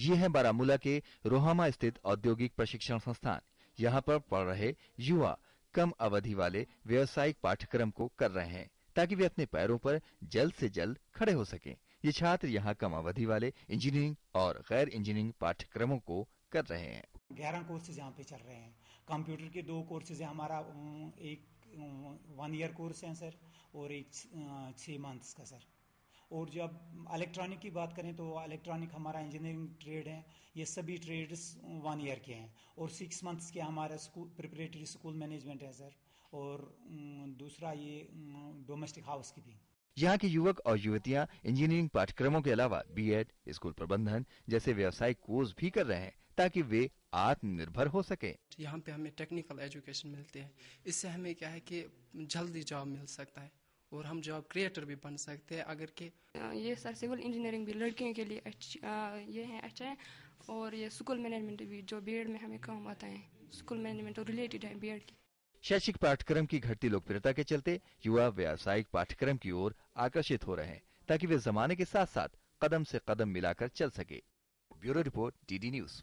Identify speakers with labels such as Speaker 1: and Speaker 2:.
Speaker 1: ये है बारामूला के रोहामा स्थित औद्योगिक प्रशिक्षण संस्थान यहाँ पर पढ़ रहे युवा कम अवधि वाले व्यवसायिक पाठ्यक्रम को कर रहे हैं ताकि वे अपने पैरों पर जल्द से जल्द खड़े हो सकें ये छात्र यहाँ कम अवधि वाले इंजीनियरिंग और गैर इंजीनियरिंग पाठ्यक्रमों को कर रहे हैं
Speaker 2: ग्यारह कोर्सेज यहाँ पे चल रहे हैं कंप्यूटर के दो कोर्सेज हमारा एक वन ईयर कोर्स है सर और एक छ मंथ्स का सर और जब इलेक्ट्रॉनिक की बात करें तो इलेक्ट्रॉनिक हमारा इंजीनियरिंग ट्रेड है ये सभी ट्रेड्स वन ईयर के हैं और सिक्स मंथ्स के हमारा स्कूल प्रिपरेटरी स्कूल मैनेजमेंट है सर और दूसरा ये डोमेस्टिक हाउस की
Speaker 1: यहाँ के युवक और युवतियाँ इंजीनियरिंग पाठ्यक्रमों के अलावा बी स्कूल प्रबंधन जैसे व्यवसायिक कोर्स भी कर रहे हैं ताकि वे आत्मनिर्भर हो सके
Speaker 3: यहाँ पे हमें टेक्निकल एजुकेशन मिलते है इससे हमें क्या है कि जल्दी जॉब मिल सकता है और हम जॉब क्रिएटर भी बन सकते हैं अगर के
Speaker 4: ये सर सिविल इंजीनियरिंग भी लड़कियों के लिए ये है अच्छा है और ये स्कूल मैनेजमेंट भी जो बी में हमें काम आता है स्कूल मैनेजमेंट रिलेटेड है बी की
Speaker 1: शैक्षिक पाठ्यक्रम की घटती लोकप्रियता के चलते युवा व्यावसायिक पाठ्यक्रम की ओर आकर्षित हो रहे हैं ताकि वे जमाने के साथ साथ कदम से कदम मिलाकर चल सके ब्यूरो रिपोर्ट डीडी न्यूज़